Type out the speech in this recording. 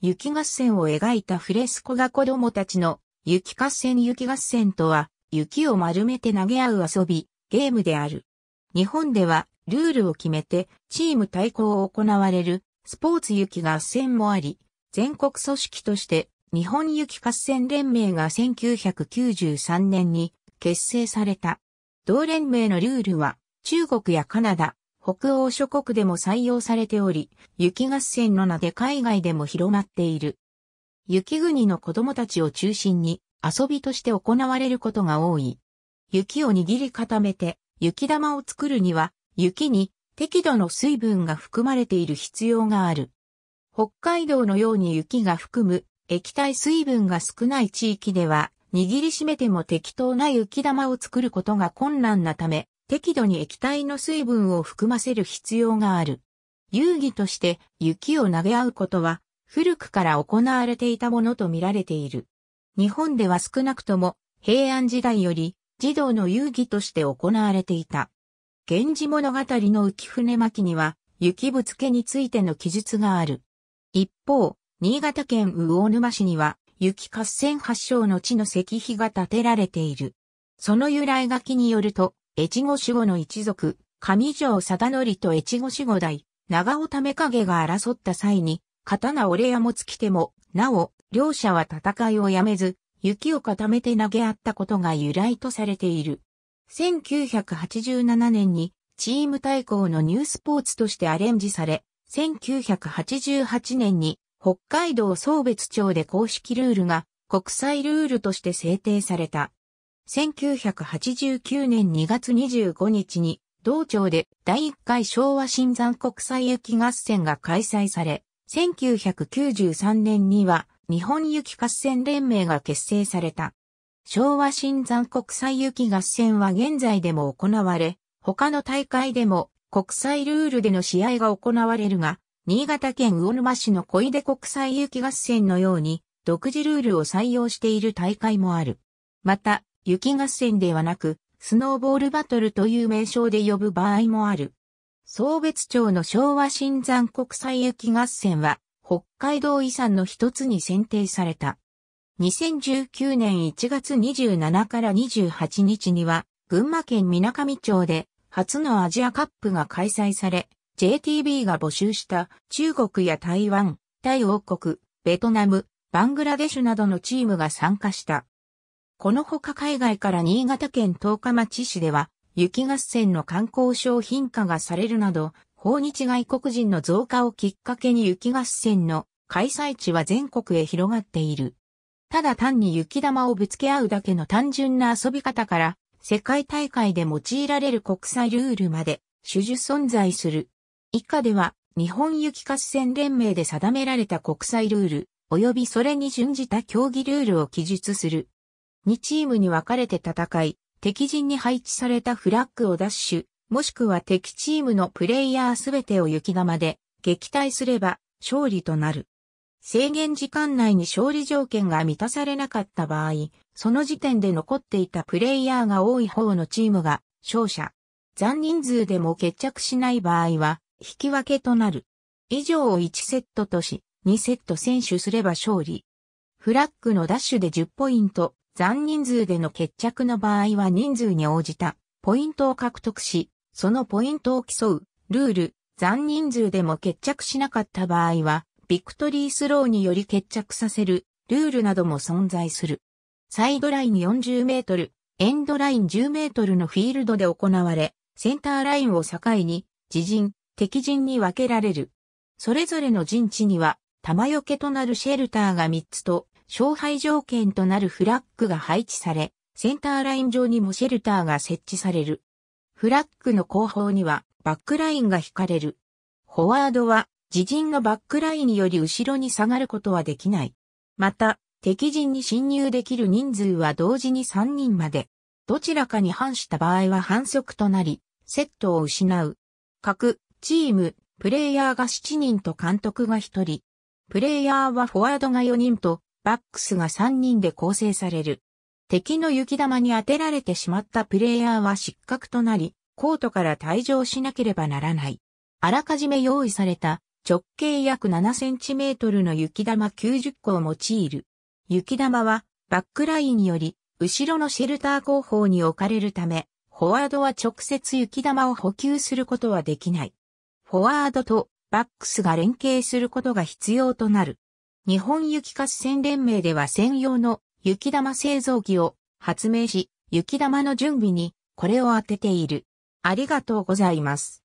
雪合戦を描いたフレスコが子供たちの雪合戦雪合戦とは雪を丸めて投げ合う遊び、ゲームである。日本ではルールを決めてチーム対抗を行われるスポーツ雪合戦もあり、全国組織として日本雪合戦連盟が1993年に結成された。同連盟のルールは中国やカナダ、北欧諸国でも採用されており、雪合戦の名で海外でも広まっている。雪国の子供たちを中心に遊びとして行われることが多い。雪を握り固めて雪玉を作るには雪に適度の水分が含まれている必要がある。北海道のように雪が含む液体水分が少ない地域では握りしめても適当な雪玉を作ることが困難なため適度に液体の水分を含ませる必要がある。遊戯として雪を投げ合うことは古くから行われていたものと見られている。日本では少なくとも平安時代より児童の遊戯として行われていた。源氏物語の浮船巻には雪ぶつけについての記述がある。一方、新潟県魚沼市には雪合戦発祥の地の石碑が建てられている。その由来書きによると、越後守護の一族、上条貞則と越後守護代、長尾為影が争った際に、刀折れやも尽きても、なお、両者は戦いをやめず、雪を固めて投げ合ったことが由来とされている。1987年に、チーム対抗のニュースポーツとしてアレンジされ、1988年に北海道総別町で公式ルールが国際ルールとして制定された。1989年2月25日に、同庁で第1回昭和新山国際雪合戦が開催され、1993年には日本雪合戦連盟が結成された。昭和新山国際雪合戦は現在でも行われ、他の大会でも国際ルールでの試合が行われるが、新潟県魚沼市の小出国際雪合戦のように、独自ルールを採用している大会もある。また、雪合戦ではなく、スノーボールバトルという名称で呼ぶ場合もある。総別町の昭和新山国際雪合戦は、北海道遺産の一つに選定された。2019年1月27から28日には、群馬県水上町で、初のアジアカップが開催され、JTB が募集した中国や台湾、タイ王国、ベトナム、バングラデシュなどのチームが参加した。このほか海外から新潟県十日町市では、雪合戦の観光商品化がされるなど、訪日外国人の増加をきっかけに雪合戦の開催地は全国へ広がっている。ただ単に雪玉をぶつけ合うだけの単純な遊び方から、世界大会で用いられる国際ルールまで、種々存在する。以下では、日本雪合戦連盟で定められた国際ルール、及びそれに準じた競技ルールを記述する。2チームに分かれて戦い、敵陣に配置されたフラッグを奪取、もしくは敵チームのプレイヤーすべてを雪玉で撃退すれば勝利となる。制限時間内に勝利条件が満たされなかった場合、その時点で残っていたプレイヤーが多い方のチームが勝者。残人数でも決着しない場合は引き分けとなる。以上を1セットとし、2セット選手すれば勝利。フラッグのダッシュで10ポイント、残人数での決着の場合は人数に応じたポイントを獲得し、そのポイントを競う、ルール、残人数でも決着しなかった場合は、ビクトリースローにより決着させる、ルールなども存在する。サイドライン40メートル、エンドライン10メートルのフィールドで行われ、センターラインを境に、自陣、敵陣に分けられる。それぞれの陣地には、玉よけとなるシェルターが3つと、勝敗条件となるフラッグが配置され、センターライン上にもシェルターが設置される。フラッグの後方にはバックラインが引かれる。フォワードは自陣のバックラインより後ろに下がることはできない。また、敵陣に侵入できる人数は同時に3人まで。どちらかに反した場合は反則となり、セットを失う。各チーム、プレイヤーが7人と監督が1人。プレイヤーはフォワードが4人とバックスが3人で構成される。敵の雪玉に当てられてしまったプレイヤーは失格となり、コートから退場しなければならない。あらかじめ用意された直径約7センチメートルの雪玉90個を用いる。雪玉はバックラインにより後ろのシェルター後方に置かれるため、フォワードは直接雪玉を補給することはできない。フォワードとバックスが連携することが必要となる。日本雪合戦連盟では専用の雪玉製造機を発明し、雪玉の準備にこれを当てている。ありがとうございます。